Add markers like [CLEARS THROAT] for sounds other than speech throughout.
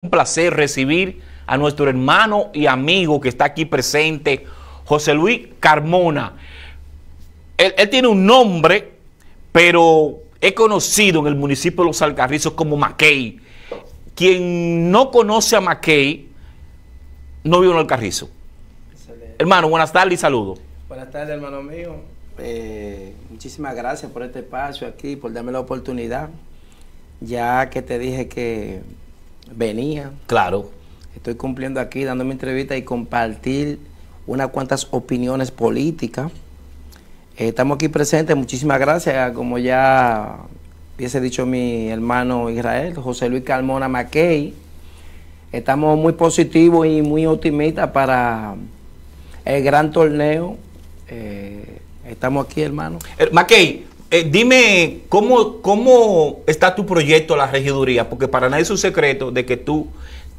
un placer recibir a nuestro hermano y amigo que está aquí presente, José Luis Carmona. Él, tiene un nombre, pero es conocido en el municipio de Los Alcarrizos como Mackey. Quien no conoce a Mackey, no vive en Los Alcarrizos. Hermano, buenas tardes y saludos. Buenas tardes, hermano mío. Eh, muchísimas gracias por este espacio aquí, por darme la oportunidad. Ya que te dije que venía. Claro. Estoy cumpliendo aquí, dando mi entrevista y compartir unas cuantas opiniones políticas. Eh, estamos aquí presentes, muchísimas gracias, como ya hubiese dicho mi hermano Israel, José Luis Calmona Mackey. Estamos muy positivos y muy optimistas para el gran torneo. Eh, estamos aquí, hermano. Eh, Mackey, eh, dime ¿cómo, cómo está tu proyecto a la regiduría, porque para nadie es un secreto de que tú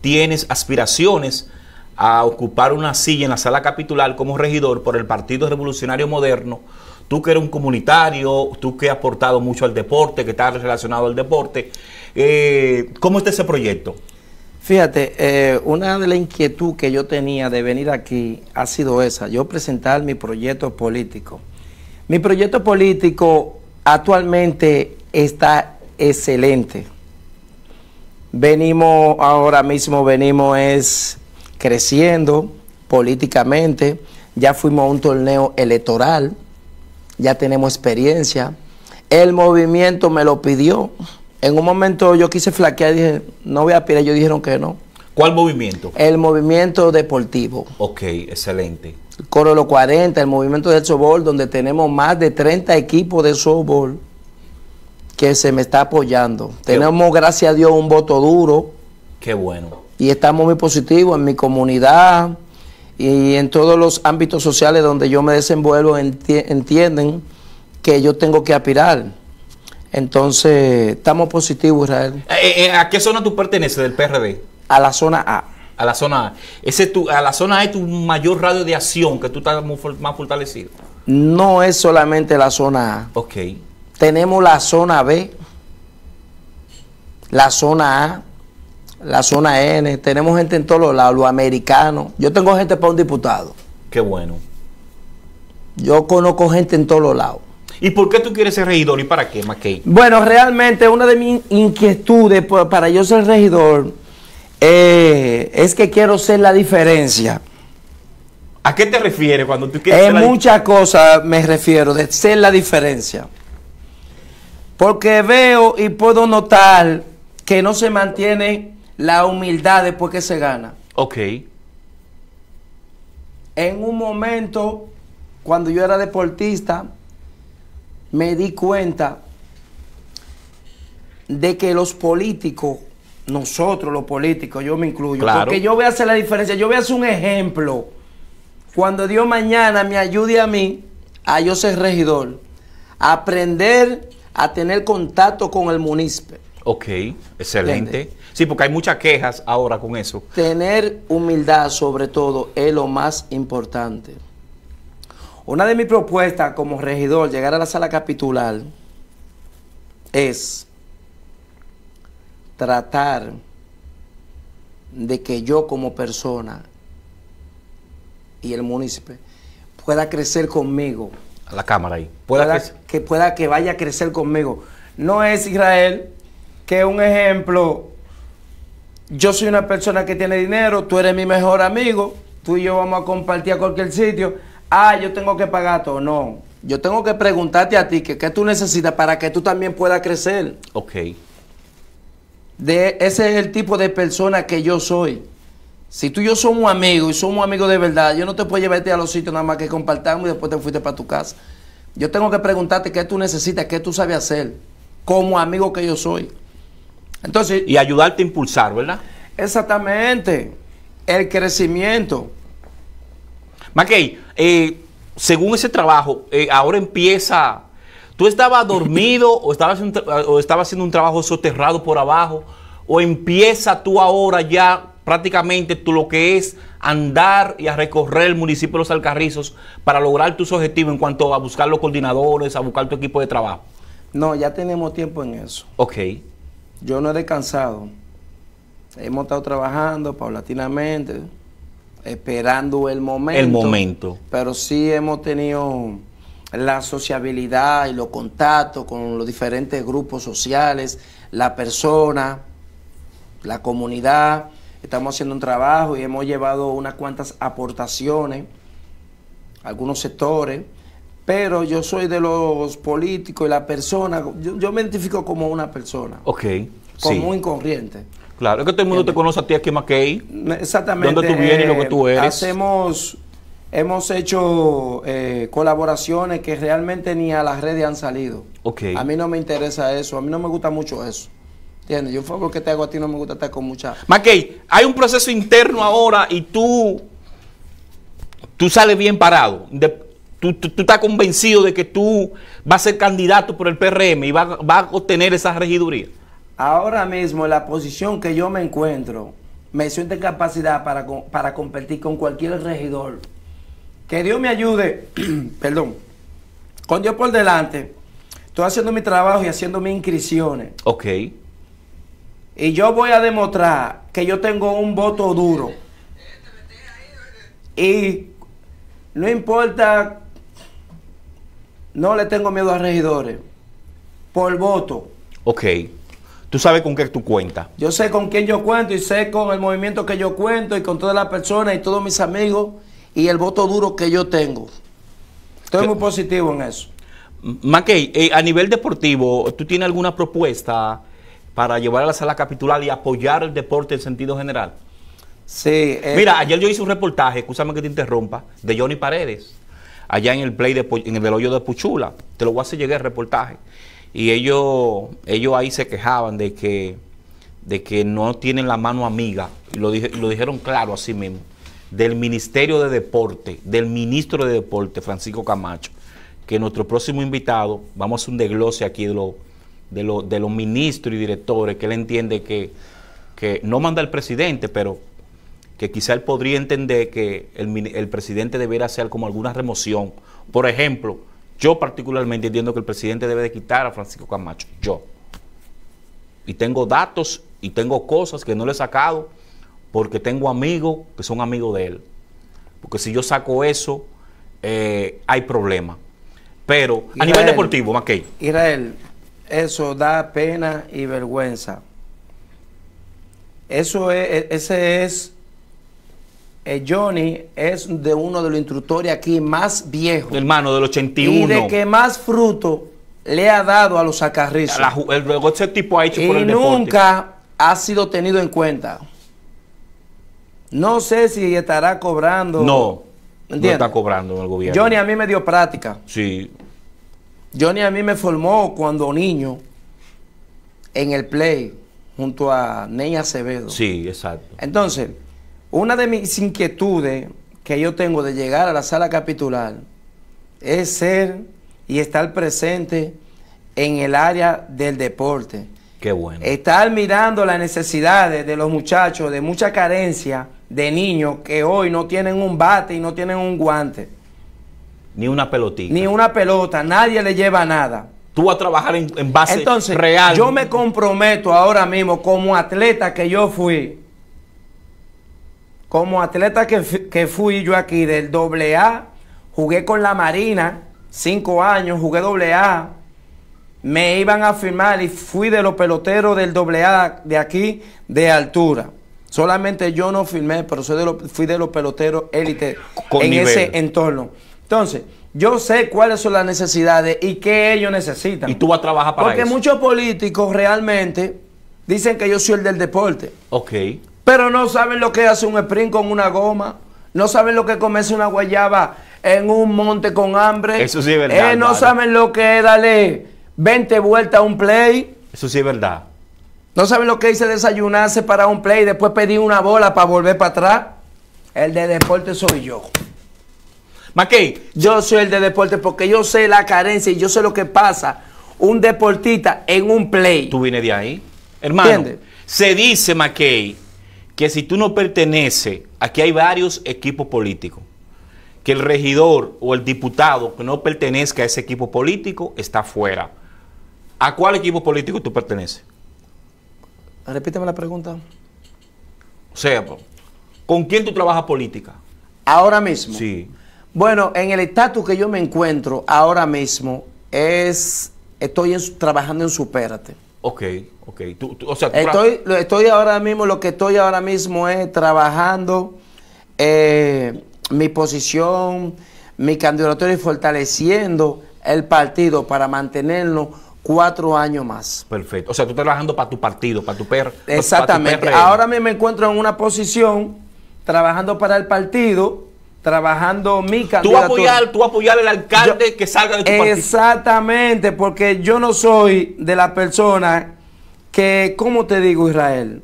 tienes aspiraciones a ocupar una silla en la sala capitular como regidor por el Partido Revolucionario Moderno. Tú que eres un comunitario, tú que has aportado mucho al deporte, que estás relacionado al deporte. Eh, ¿Cómo está ese proyecto? Fíjate, eh, una de las inquietudes que yo tenía de venir aquí ha sido esa, yo presentar mi proyecto político. Mi proyecto político actualmente está excelente. Venimos, ahora mismo venimos es creciendo políticamente, ya fuimos a un torneo electoral, ya tenemos experiencia. El movimiento me lo pidió. En un momento yo quise flaquear, dije, no voy a pedir, ellos dijeron que no. ¿Cuál movimiento? El movimiento deportivo. Ok, excelente. Coro los 40, el movimiento del softball, donde tenemos más de 30 equipos de softball que se me está apoyando. tenemos, gracias a Dios, un voto duro. Qué bueno. Y estamos muy positivos en mi comunidad y en todos los ámbitos sociales donde yo me desenvuelvo entienden que yo tengo que aspirar. Entonces, estamos positivos, Israel. Eh, eh, ¿A qué zona tú perteneces del PRD? A la zona A. A la zona A. Ese es tu, a la zona A es tu mayor radio de acción, que tú estás más fortalecido. No es solamente la zona A. Ok. Tenemos la zona B, la zona A, la zona N. Tenemos gente en todos los lados, los americanos. Yo tengo gente para un diputado. Qué bueno. Yo conozco gente en todos los lados. ¿Y por qué tú quieres ser regidor y para qué, Mackey? Bueno, realmente una de mis inquietudes para yo ser regidor eh, es que quiero ser la diferencia. ¿A qué te refieres cuando tú quieres En ser muchas cosas me refiero de ser la diferencia. Porque veo y puedo notar que no se mantiene la humildad después que se gana. Ok. En un momento, cuando yo era deportista, me di cuenta de que los políticos nosotros los políticos, yo me incluyo, porque yo voy a hacer la diferencia, yo voy a hacer un ejemplo. Cuando Dios mañana me ayude a mí, a yo ser regidor, a aprender a tener contacto con el municipio. Ok, excelente. Sí, porque hay muchas quejas ahora con eso. Tener humildad sobre todo es lo más importante. Una de mis propuestas como regidor, llegar a la sala capitular, es tratar de que yo como persona y el municipio pueda crecer conmigo. A la cámara ahí. que... pueda que vaya a crecer conmigo. No es Israel que un ejemplo, yo soy una persona que tiene dinero, tú eres mi mejor amigo, tú y yo vamos a compartir a cualquier sitio. Ah, yo tengo que pagar todo. No, yo tengo que preguntarte a ti que qué tú necesitas para que tú también puedas crecer. Ok. De, ese es el tipo de persona que yo soy. Si tú y yo somos amigos y somos amigos de verdad, yo no te puedo llevarte a los sitios nada más que compartamos y después te fuiste para tu casa. Yo tengo que preguntarte qué tú necesitas, qué tú sabes hacer, como amigo que yo soy. Entonces, y ayudarte a impulsar, ¿verdad? Exactamente. El crecimiento. Mackey, eh, según ese trabajo, eh, ahora empieza ¿Tú estabas dormido o estabas, o haciendo un trabajo soterrado por abajo? ¿O empieza tú ahora ya prácticamente tú lo que es andar y a recorrer el municipio de Los Alcarrizos para lograr tus objetivos en cuanto a buscar los coordinadores, a buscar tu equipo de trabajo? No, ya tenemos tiempo en eso. Ok. Yo no he descansado. Hemos estado trabajando paulatinamente, esperando el momento. El momento. Pero sí hemos tenido la sociabilidad y los contactos con los diferentes grupos sociales, la persona, la comunidad. Estamos haciendo un trabajo y hemos llevado unas cuantas aportaciones algunos sectores, pero yo soy de los políticos y la persona, yo, me identifico como una persona. Ok. Común sí. y corriente. Claro, es que todo el mundo te conoce a ti aquí en McKay. Exactamente. Dónde tú vienes y lo que tú eh, eres. Hacemos hemos hecho eh, colaboraciones que realmente ni a las redes han salido. Okay. A mí no me interesa eso, a mí no me gusta mucho eso. ¿Entiendes? Yo lo que te hago a ti no me gusta estar con mucha... Mackey, hay un proceso interno ahora y tú, tú sales bien parado. tú, tú, estás convencido de que tú vas a ser candidato por el PRM y vas, a obtener esa regiduría. Ahora mismo, en la posición que yo me encuentro, me siento en capacidad para, para competir con cualquier regidor que Dios me ayude, [CLEARS THROAT] perdón, con Dios por delante, estoy haciendo mi trabajo y haciendo mis inscripciones. Ok. Y yo voy a demostrar que yo tengo un voto duro. Y no importa, no le tengo miedo a regidores. Por voto. Ok. Tú sabes con qué tú cuentas. Yo sé con quién yo cuento y sé con el movimiento que yo cuento y con todas las personas y todos mis amigos y el voto duro que yo tengo. Estoy muy positivo en eso. Mackey, eh, a nivel deportivo, ¿tú tienes alguna propuesta para llevar a la sala capitular y apoyar el deporte en sentido general? Sí. Eh. Mira, ayer yo hice un reportaje, escúchame que te interrumpa, de Johnny Paredes, allá en el play de, en el hoyo de Puchula. Te lo voy a hacer llegar el reportaje. Y ellos, ellos ahí se quejaban de que, de que no tienen la mano amiga. Y lo, dije, lo dijeron claro así mismo del Ministerio de Deporte, del ministro de Deporte, Francisco Camacho, que nuestro próximo invitado, vamos a hacer un desglose aquí de, lo, de, los ministros y directores que él entiende que, no manda el presidente, pero que quizá él podría entender que el, el, presidente debiera hacer como alguna remoción. Por ejemplo, yo particularmente entiendo que el presidente debe de quitar a Francisco Camacho, yo. Y tengo datos y tengo cosas que no le he sacado porque tengo amigos que son amigos de él. Porque si yo saco eso, eh, hay problema. Pero a nivel deportivo, Mackey. Israel, eso da pena y vergüenza. Eso es, e, ese es, eh, Johnny es de uno de los instructores aquí más viejos. Hermano, del 81. Y de que más fruto le ha dado a los acarrizos. tipo ha hecho y nunca ha sido tenido en cuenta. No sé si estará cobrando. No, no está cobrando el gobierno. Johnny a mí me dio práctica. Sí. Johnny a mí me formó cuando niño en el play junto a Ney Acevedo. Sí, exacto. Entonces, una de mis inquietudes que yo tengo de llegar a la sala capitular es ser y estar presente en el área del deporte. Qué bueno. Estar mirando las necesidades de los muchachos, de mucha carencia de niños que hoy no tienen un bate y no tienen un guante. Ni una pelotita. Ni una pelota, nadie le lleva nada. Tú vas a trabajar en, base Entonces, real. Yo me comprometo ahora mismo como atleta que yo fui, como atleta que, que fui yo aquí del AA, jugué con la Marina, cinco años, jugué AA, me iban a firmar y fui de los peloteros del A de aquí de altura. Solamente yo no firmé, pero fui de los peloteros élite en ese entorno. Entonces, yo sé cuáles son las necesidades y qué ellos necesitan. Y tú vas a trabajar para Porque eso. Porque muchos políticos realmente dicen que yo soy el del deporte. Ok. Pero no saben lo que hace un sprint con una goma. No saben lo que comerse una guayaba en un monte con hambre. Eso sí es verdad. Eh, no saben lo que es darle 20 vueltas a un play. Eso sí es verdad. ¿No saben lo que hice? Desayunarse para un play, después pedir una bola para volver para atrás. El de deporte soy yo. Mackey, yo soy el de deporte porque yo sé la carencia y yo sé lo que pasa un deportista en un play. Tú vienes de ahí. Hermano, se dice, Mackey, que si tú no perteneces, aquí hay varios equipos políticos, que el regidor o el diputado que no pertenezca a ese equipo político está fuera. ¿A cuál equipo político tú perteneces? Repíteme la pregunta. O sea, ¿con quién tú trabajas política? Ahora mismo. Sí. Bueno, en el estatus que yo me encuentro ahora mismo es, estoy trabajando en Supérate. Ok, ok. Tú, o sea, estoy, estoy ahora mismo, lo que estoy ahora mismo es trabajando eh, mi posición, mi candidatura y fortaleciendo el partido para mantenerlo cuatro años más. Perfecto. O sea, tú estás trabajando para tu partido, para tu perro. Exactamente. Ahora mismo me encuentro en una posición trabajando para el partido, trabajando mi candidato. Tú apoyar, tú apoyar al alcalde que salga de tu exactamente, partido. Exactamente, porque yo no soy de la persona que, ¿cómo te digo, Israel?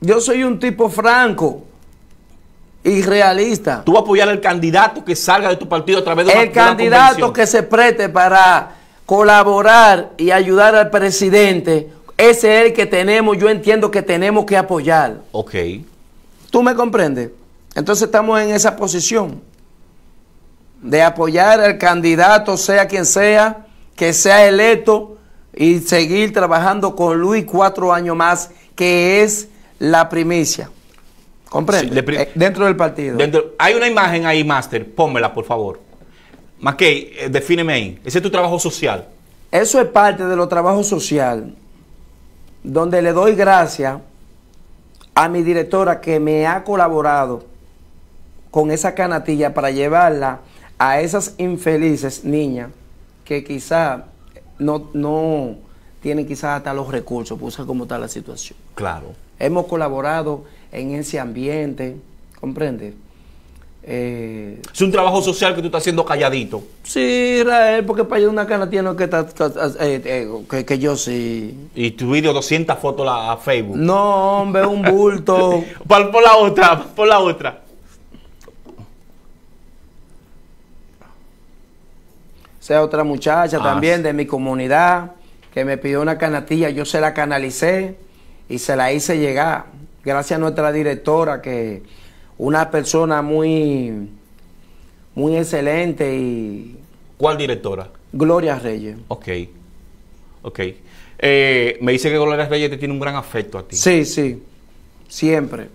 Yo soy un tipo franco y realista. Tú apoyar al candidato que salga de tu partido a través de El candidato que se preste para colaborar y ayudar al presidente, ese es el que tenemos, yo entiendo que tenemos que apoyar. Ok. ¿Tú me comprendes? Entonces estamos en esa posición de apoyar al candidato, sea quien sea, que sea electo y seguir trabajando con Luis cuatro años más, que es la primicia. ¿Comprende? Eh, dentro del partido. Dentro, hay una imagen ahí, Master. Pónmela, por favor. ¿Más eh, defíneme ahí. Ese es tu trabajo social. Eso es parte de lo trabajo social, donde le doy gracias a mi directora que me ha colaborado con esa canatilla para llevarla a esas infelices niñas que quizá no, tienen quizás hasta los recursos, pues como está la situación. Claro. Hemos colaborado en ese ambiente, ¿comprende? Eh, es un trabajo social que tú estás haciendo calladito. Sí, Israel, porque para yo una canatilla no eh, eh, que que, yo sí. Y tu video 200 fotos a Facebook. No, hombre, un bulto. [LAUGHS] por, la otra, por la otra. O sea otra muchacha ah, también de mi comunidad que me pidió una canatilla, yo se la canalicé y se la hice llegar. Gracias a nuestra directora que una persona muy, muy excelente y... ¿Cuál directora? Gloria Reyes. Ok, ok. Eh, me dice que Gloria Reyes te tiene un gran afecto a ti. Sí, sí, siempre.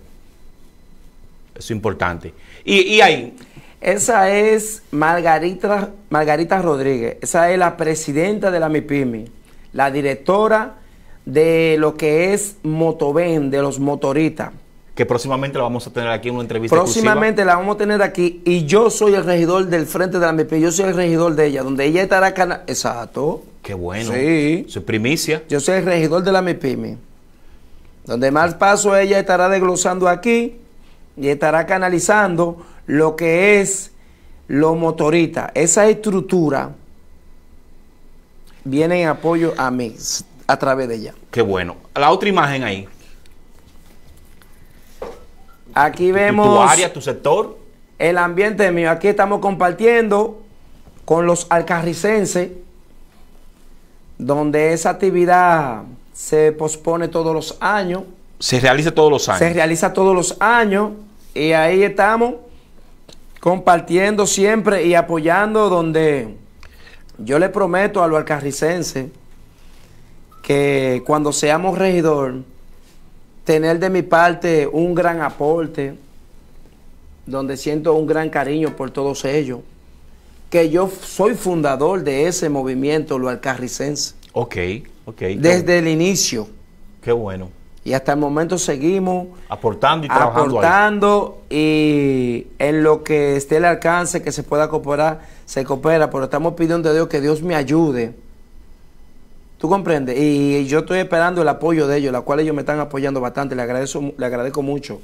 es importante. Y, ahí... Esa es Margarita, Margarita Rodríguez, esa es la presidenta de la MIPIMI, la directora de lo que es Motoben, de los motoristas que próximamente la vamos a tener aquí en una entrevista. Próximamente la vamos a tener aquí y yo soy el regidor del frente de la MIPIMI... yo soy el regidor de ella, donde ella estará... Exacto. Qué bueno. Sí. su primicia. Yo soy el regidor de la MPM. Donde más paso ella estará desglosando aquí y estará canalizando lo que es ...lo motorita, Esa estructura viene en apoyo a mí a través de ella. Qué bueno. La otra imagen ahí. Aquí vemos. Tu área, tu sector. El ambiente mío. Aquí estamos compartiendo con los alcarricenses, donde esa actividad se pospone todos los años. Se realiza todos los años. Se realiza todos los años. Y ahí estamos compartiendo siempre y apoyando donde yo le prometo a los alcarricenses que cuando seamos regidor, tener de mi parte un gran aporte, donde siento un gran cariño por todos ellos, que yo soy fundador de ese movimiento, lo alcarricense. Ok, ok. Desde el inicio. Qué bueno. Y hasta el momento seguimos aportando y trabajando. Aportando y en lo que esté el alcance, que se pueda cooperar, se coopera, pero estamos pidiendo a Dios que Dios me ayude Tú comprendes. Y yo estoy esperando el apoyo de ellos, la cual ellos me están apoyando bastante. Le agradezco, le agradezco mucho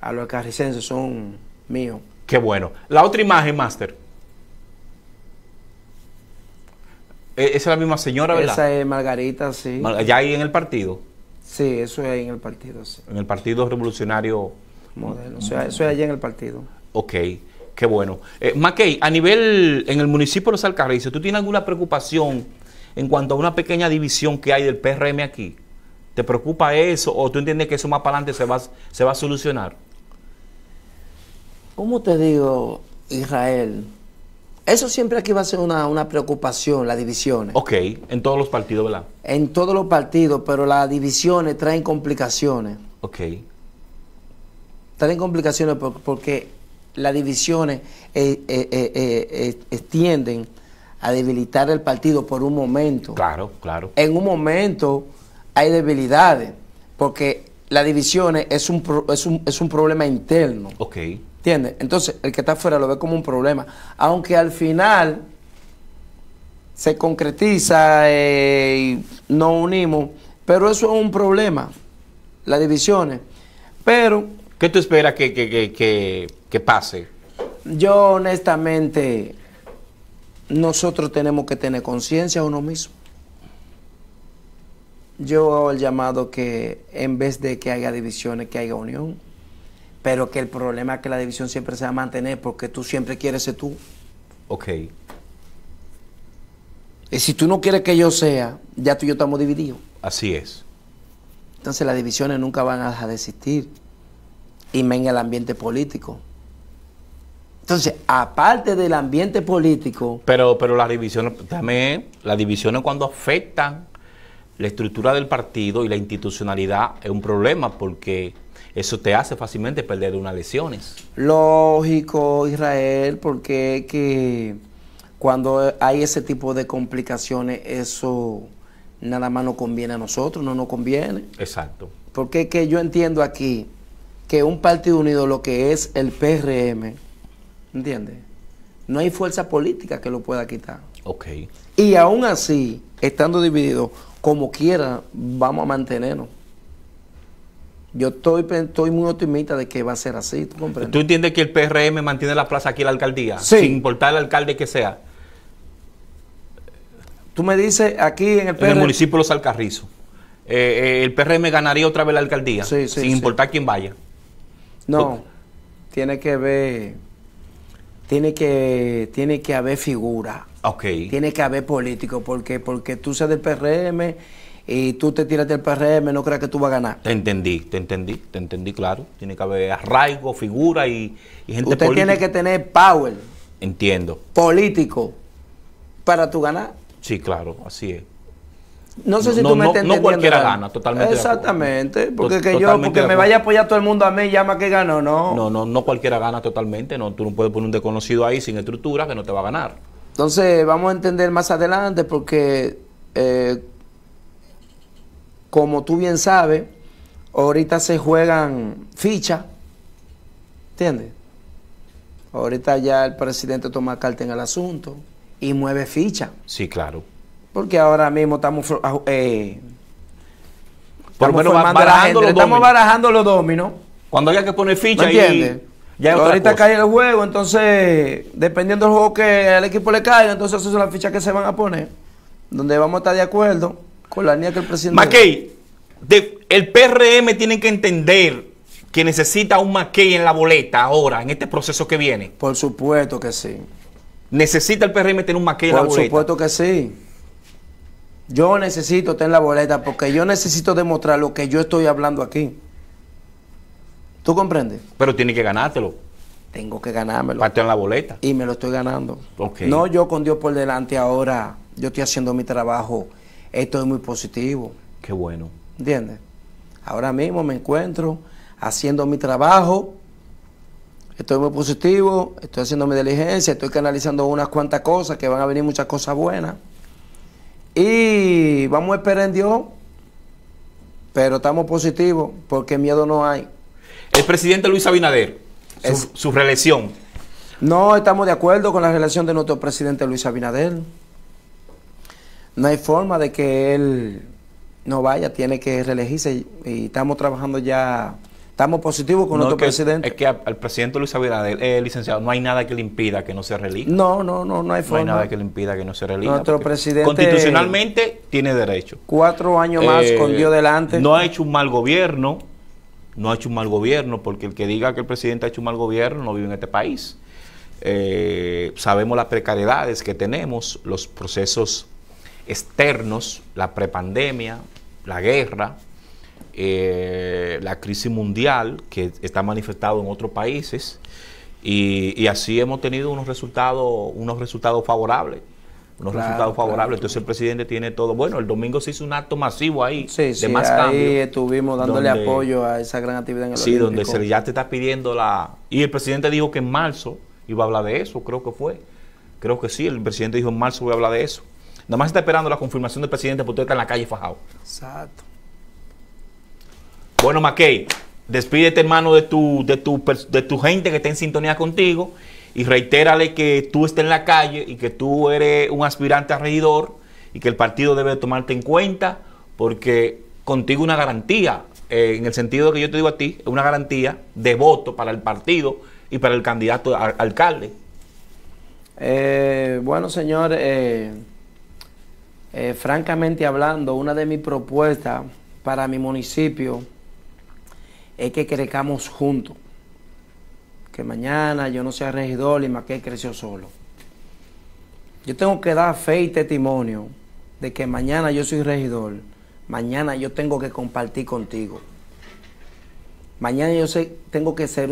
a los carricenses, son míos. Qué bueno. La otra imagen, Master. E-, esa es la misma señora, ¿verdad? Esa es Margarita, sí. ¿Ya ahí en el partido? Sí, eso es ahí en el partido, sí. En el Partido Revolucionario Modelo. Eso es, allá en el partido. Ok, qué bueno. Eh, Mackey, a nivel en el municipio de Los Alcarrices, ¿tú tienes alguna preocupación? en cuanto a una pequeña división que hay del PRM aquí? ¿Te preocupa eso o tú entiendes que eso más para adelante se va, se va a solucionar? ¿Cómo te digo, Israel? Eso siempre aquí va a ser una, preocupación, las divisiones. Ok, en todos los partidos, ¿verdad? En todos los partidos, pero las divisiones traen complicaciones. Ok. Traen complicaciones porque las divisiones eh, eh, eh, extienden a debilitar el partido por un momento. Claro, claro. En un momento hay debilidades, porque la división es un, es un, es un problema interno. Ok. ¿Entiendes? Entonces, el que está afuera lo ve como un problema. Aunque al final se concretiza eh, y nos unimos, pero eso es un problema, las divisiones. Pero... ¿Qué tú esperas que, que, que, que pase? Yo honestamente nosotros tenemos que tener conciencia uno mismo. Yo hago el llamado que en vez de que haya divisiones, que haya unión, pero que el problema es que la división siempre se va a mantener porque tú siempre quieres ser tú. Ok. Y si tú no quieres que yo sea, ya tú y yo estamos divididos. Así es. Entonces las divisiones nunca van a desistir Y me en el ambiente político. Entonces, aparte del ambiente político. Pero, pero las divisiones, también, las divisiones cuando afectan la estructura del partido y la institucionalidad es un problema porque eso te hace fácilmente perder unas lesiones. Lógico, Israel, porque que cuando hay ese tipo de complicaciones, eso nada más nos conviene a nosotros, no nos conviene. Exacto. Porque que yo entiendo aquí que un partido unido, lo que es el PRM, ¿Entiendes? No hay fuerza política que lo pueda quitar. Ok. Y aún así, estando dividido, como quiera, vamos a mantenernos. Yo estoy, estoy muy optimista de que va a ser así. ¿Tú, comprendes? ¿Tú entiendes que el PRM mantiene la plaza aquí en la alcaldía? Sí. Sin importar el alcalde que sea. Tú me dices aquí en el PRM. En el municipio de Los Alcarrizos. Eh, eh, el PRM ganaría otra vez la alcaldía. Sí, sí, sin importar quién vaya. No. Tiene que ver tiene que, tiene que haber figura. Tiene que haber político, porque, porque tú seas del PRM y tú te tiras del PRM, no creas que tú vas a ganar. Te entendí, te entendí, te entendí, claro. Tiene que haber arraigo, figura y, y gente Usted tiene que tener power. Entiendo. Político para tu ganar. Sí, claro, así es. No sé si tú me no, No cualquiera gana, totalmente. Exactamente, porque que yo, porque me vaya a apoyar todo el mundo a mí, llama que gano, no. No, no, no cualquiera gana totalmente, no, tú no puedes poner un desconocido ahí sin estructura que no te va a ganar. Entonces, vamos a entender más adelante porque, eh, como tú bien sabes, ahorita se juegan fichas, ¿entiendes? Ahorita ya el presidente toma carta en el asunto y mueve ficha. Sí, claro. Porque ahora mismo estamos... barajando los dominos. Cuando haya que poner ficha y ya ahorita cae el juego, entonces dependiendo del juego que al equipo le caiga, entonces esas son las fichas que se van a poner, donde vamos a estar de acuerdo con la línea que el presidente. Mackey, el PRM tiene que entender que necesita un Mackey en la boleta ahora, en este proceso que viene. Por supuesto que sí. Necesita el PRM tener un Mackey en la boleta. Por supuesto que sí. Yo necesito tener la boleta porque yo necesito demostrar lo que yo estoy hablando aquí. ¿Tú comprendes? Pero tiene que ganártelo. Tengo que ganármelo. Para la boleta. Y me lo estoy ganando. No yo con Dios por delante ahora. Yo estoy haciendo mi trabajo. Esto es muy positivo. Qué bueno. ¿Entiendes? Ahora mismo me encuentro haciendo mi trabajo. Estoy muy positivo. Estoy haciendo mi diligencia. Estoy canalizando unas cuantas cosas que van a venir muchas cosas buenas. Y vamos a esperar en Dios, pero estamos positivos porque miedo no hay. El presidente Luis Abinader, su, su reelección. No estamos de acuerdo con la reelección de nuestro presidente Luis Abinader. No hay forma de que él no vaya, tiene que reelegirse y estamos trabajando ya ¿Estamos positivos con nuestro presidente? Es que al presidente Luis Abinader, eh, licenciado, no hay nada que le impida que no se relija. No, no, no, no hay forma. No hay nada que le impida que no se relija. Nuestro presidente... Constitucionalmente tiene derecho. Cuatro años más eh, con Dios delante. No ha hecho un mal gobierno, no ha hecho un mal gobierno, porque el que diga que el presidente ha hecho un mal gobierno no vive en este país. Eh, sabemos las precariedades que tenemos, los procesos externos, la prepandemia, la guerra, la crisis mundial que está manifestado en otros países y, así hemos tenido unos resultados, unos resultados favorables. Unos resultados favorables. Entonces el presidente tiene todo. Bueno, el domingo se hizo un acto masivo ahí de más ahí estuvimos dándole apoyo a esa gran actividad en el Sí, donde se ya te está pidiendo la... Y el presidente dijo que en marzo iba a hablar de eso, creo que fue. Creo que sí, el presidente dijo en marzo voy a hablar de eso. Nada más está esperando la confirmación del presidente porque usted está en la calle fajado. Exacto. Bueno, Mackey, despídete, hermano, de tu, de, tu, de tu gente que está en sintonía contigo y reitérale que tú estés en la calle y que tú eres un aspirante a regidor y que el partido debe tomarte en cuenta porque contigo una garantía, eh, en el sentido que yo te digo a ti, es una garantía de voto para el partido y para el candidato a, alcalde. Eh, bueno, señor, eh, francamente hablando, una de mis propuestas para mi municipio es que crezcamos juntos. Que mañana yo no sea regidor y que creció solo. Yo tengo que dar fe y testimonio de que mañana yo soy regidor. Mañana yo tengo que compartir contigo. Mañana yo sé, tengo que ser